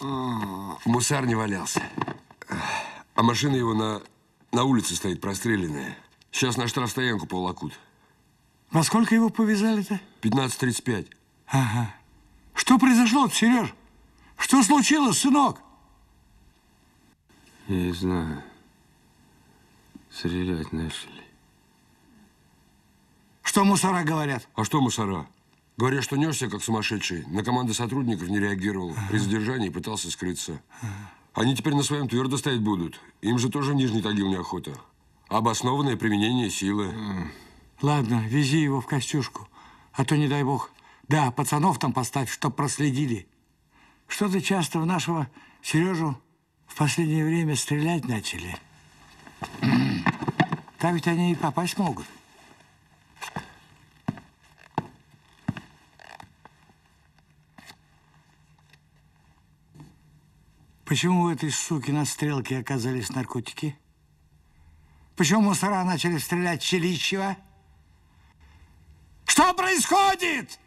А, мусар не валялся. А машина его на, на улице стоит простреленная. Сейчас на штрафстоянку поволокут. Во сколько его повязали-то? 15.35. Ага. Что произошло Сереж? Что случилось, сынок? Я не знаю. Стрелять начали. Что мусора говорят? А что мусора? Говорят, что несся как сумасшедший, на команды сотрудников не реагировал, при задержании пытался скрыться. Они теперь на своем твердо стоять будут. Им же тоже в Нижний Тагил неохота. Обоснованное применение силы. Ладно, вези его в Костюшку, а то, не дай бог. Да, пацанов там поставь, чтоб проследили. Что-то часто в нашего Сережу в последнее время стрелять начали. Там ведь они и попасть могут. Почему у этой суки на стрелке оказались наркотики? Почему мусора начали стрелять Челищева? Что происходит?